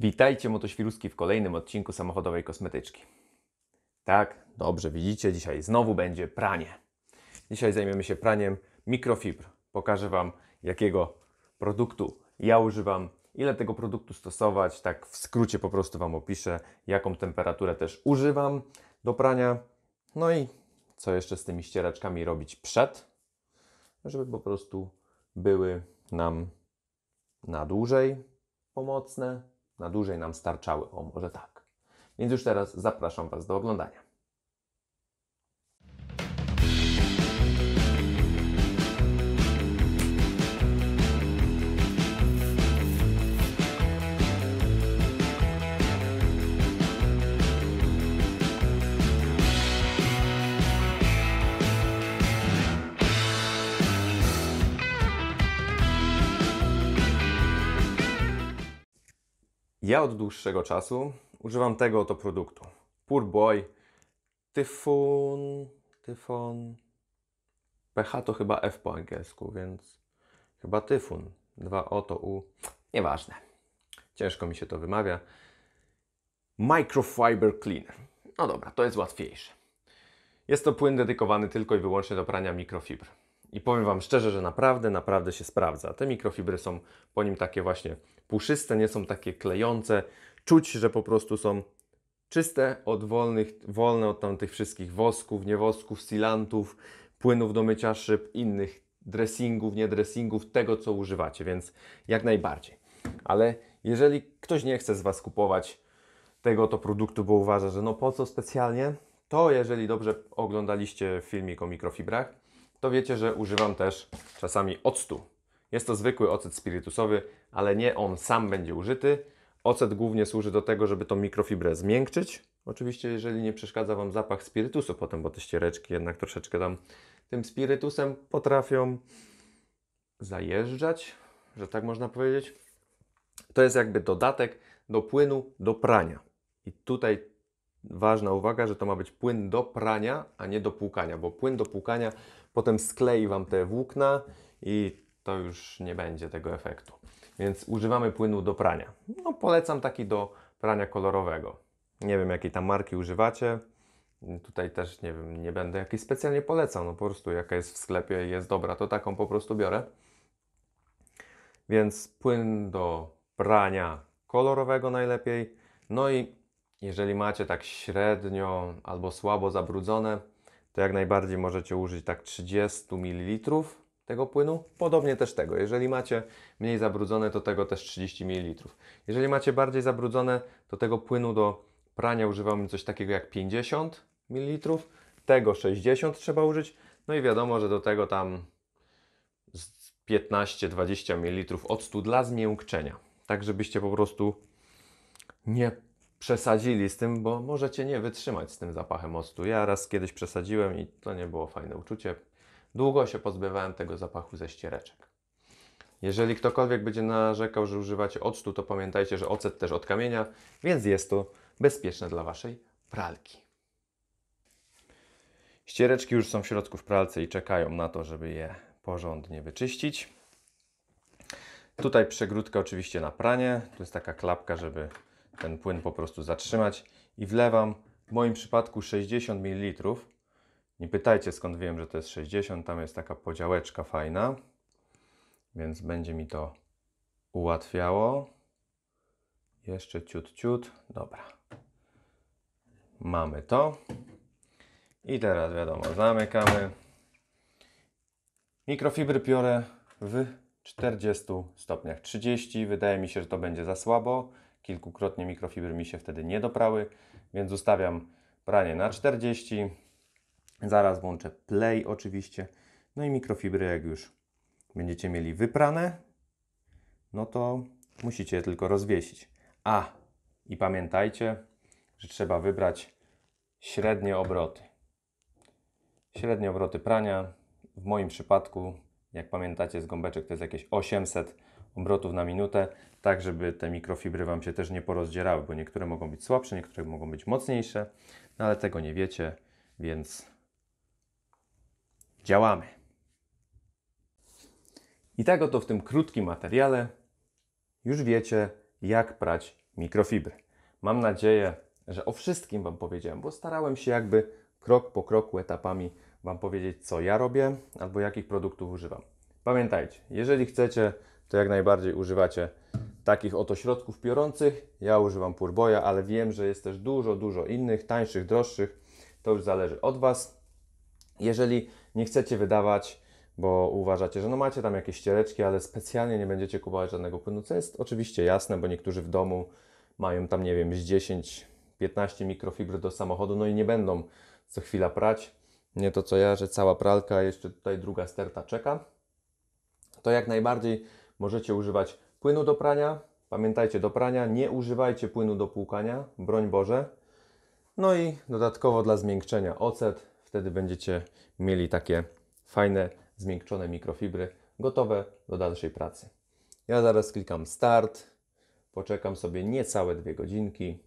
Witajcie motoświruski w kolejnym odcinku samochodowej kosmetyczki. Tak, dobrze widzicie, dzisiaj znowu będzie pranie. Dzisiaj zajmiemy się praniem mikrofibr. Pokażę Wam jakiego produktu ja używam, ile tego produktu stosować, tak w skrócie po prostu Wam opiszę, jaką temperaturę też używam do prania. No i co jeszcze z tymi ściereczkami robić przed, żeby po prostu były nam na dłużej pomocne na dłużej nam starczały. O, może tak. Więc już teraz zapraszam Was do oglądania. Ja od dłuższego czasu używam tego oto produktu. Pure Boy Tyfun, Tyfon, PH to chyba F po angielsku, więc chyba Tyfun. Dwa O to U, nieważne. Ciężko mi się to wymawia. Microfiber Cleaner. No dobra, to jest łatwiejsze. Jest to płyn dedykowany tylko i wyłącznie do prania mikrofibr. I powiem Wam szczerze, że naprawdę, naprawdę się sprawdza. Te mikrofibry są po nim takie właśnie puszyste, nie są takie klejące. Czuć, że po prostu są czyste od wolnych, wolne od tamtych tych wszystkich wosków, niewosków, silantów, płynów do mycia szyb, innych dressingów, nie dressingów, tego co używacie, więc jak najbardziej. Ale jeżeli ktoś nie chce z Was kupować tego to produktu, bo uważa, że no po co specjalnie, to jeżeli dobrze oglądaliście filmik o mikrofibrach, to wiecie, że używam też czasami octu. Jest to zwykły ocet spirytusowy, ale nie on sam będzie użyty. Ocet głównie służy do tego, żeby tą mikrofibrę zmiękczyć. Oczywiście, jeżeli nie przeszkadza Wam zapach spirytusu potem, bo te ściereczki jednak troszeczkę tam tym spirytusem potrafią zajeżdżać, że tak można powiedzieć. To jest jakby dodatek do płynu do prania. I tutaj ważna uwaga, że to ma być płyn do prania, a nie do płukania, bo płyn do płukania potem sklei Wam te włókna i to już nie będzie tego efektu. Więc używamy płynu do prania. No, polecam taki do prania kolorowego. Nie wiem, jakiej tam marki używacie. Tutaj też nie wiem, nie będę jakiejś specjalnie polecał. No po prostu jaka jest w sklepie i jest dobra, to taką po prostu biorę. Więc płyn do prania kolorowego najlepiej. No i jeżeli macie tak średnio albo słabo zabrudzone, to jak najbardziej możecie użyć tak 30 ml tego płynu, podobnie też tego. Jeżeli macie mniej zabrudzone, to tego też 30 ml. Jeżeli macie bardziej zabrudzone, to tego płynu do prania używamy coś takiego jak 50 ml, tego 60 trzeba użyć, no i wiadomo, że do tego tam 15-20 ml octu dla zmiękczenia. Tak, żebyście po prostu nie przesadzili z tym, bo możecie nie wytrzymać z tym zapachem octu. Ja raz kiedyś przesadziłem i to nie było fajne uczucie. Długo się pozbywałem tego zapachu ze ściereczek. Jeżeli ktokolwiek będzie narzekał, że używacie octu, to pamiętajcie, że ocet też od kamienia, więc jest to bezpieczne dla Waszej pralki. Ściereczki już są w środku w pralce i czekają na to, żeby je porządnie wyczyścić. Tutaj przegródka oczywiście na pranie. Tu jest taka klapka, żeby ten płyn po prostu zatrzymać. I wlewam w moim przypadku 60 ml nie pytajcie skąd wiem, że to jest 60, tam jest taka podziałeczka fajna, więc będzie mi to ułatwiało. Jeszcze ciut, ciut. Dobra. Mamy to. I teraz wiadomo, zamykamy. Mikrofibry piorę w 40 stopniach. 30 wydaje mi się, że to będzie za słabo. Kilkukrotnie mikrofibry mi się wtedy nie doprały, więc ustawiam pranie na 40 Zaraz włączę play oczywiście. No i mikrofibry jak już będziecie mieli wyprane, no to musicie je tylko rozwiesić. A, i pamiętajcie, że trzeba wybrać średnie obroty. Średnie obroty prania. W moim przypadku, jak pamiętacie z gąbeczek, to jest jakieś 800 obrotów na minutę, tak żeby te mikrofibry Wam się też nie porozdzierały, bo niektóre mogą być słabsze, niektóre mogą być mocniejsze, no ale tego nie wiecie, więc działamy. I tak oto w tym krótkim materiale już wiecie, jak prać mikrofibry. Mam nadzieję, że o wszystkim Wam powiedziałem, bo starałem się jakby krok po kroku, etapami Wam powiedzieć, co ja robię albo jakich produktów używam. Pamiętajcie, jeżeli chcecie, to jak najbardziej używacie takich oto środków piorących. Ja używam purboja, ale wiem, że jest też dużo, dużo innych, tańszych, droższych. To już zależy od Was. Jeżeli nie chcecie wydawać, bo uważacie, że no macie tam jakieś ściereczki, ale specjalnie nie będziecie kupować żadnego płynu, co jest oczywiście jasne, bo niektórzy w domu mają tam, nie wiem, z 10-15 mikrofibr do samochodu, no i nie będą co chwila prać. Nie to co ja, że cała pralka, jeszcze tutaj druga sterta czeka. To jak najbardziej możecie używać płynu do prania. Pamiętajcie do prania, nie używajcie płynu do płukania, broń Boże. No i dodatkowo dla zmiękczenia ocet, Wtedy będziecie mieli takie fajne, zmiękczone mikrofibry gotowe do dalszej pracy. Ja zaraz klikam start, poczekam sobie niecałe dwie godzinki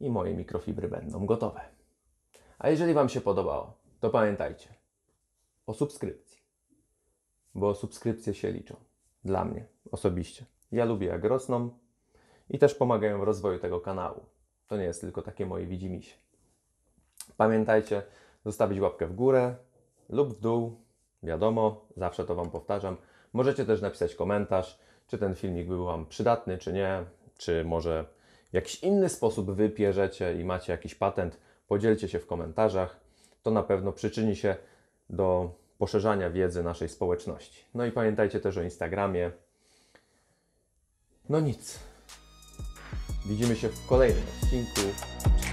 i moje mikrofibry będą gotowe. A jeżeli Wam się podobało, to pamiętajcie o subskrypcji, bo subskrypcje się liczą. Dla mnie osobiście. Ja lubię jak rosną i też pomagają w rozwoju tego kanału. To nie jest tylko takie moje widzimisię. Pamiętajcie, zostawić łapkę w górę lub w dół. Wiadomo, zawsze to Wam powtarzam. Możecie też napisać komentarz, czy ten filmik był Wam przydatny, czy nie, czy może w jakiś inny sposób wypierzecie i macie jakiś patent. Podzielcie się w komentarzach. To na pewno przyczyni się do poszerzania wiedzy naszej społeczności. No i pamiętajcie też o Instagramie. No nic. Widzimy się w kolejnym odcinku.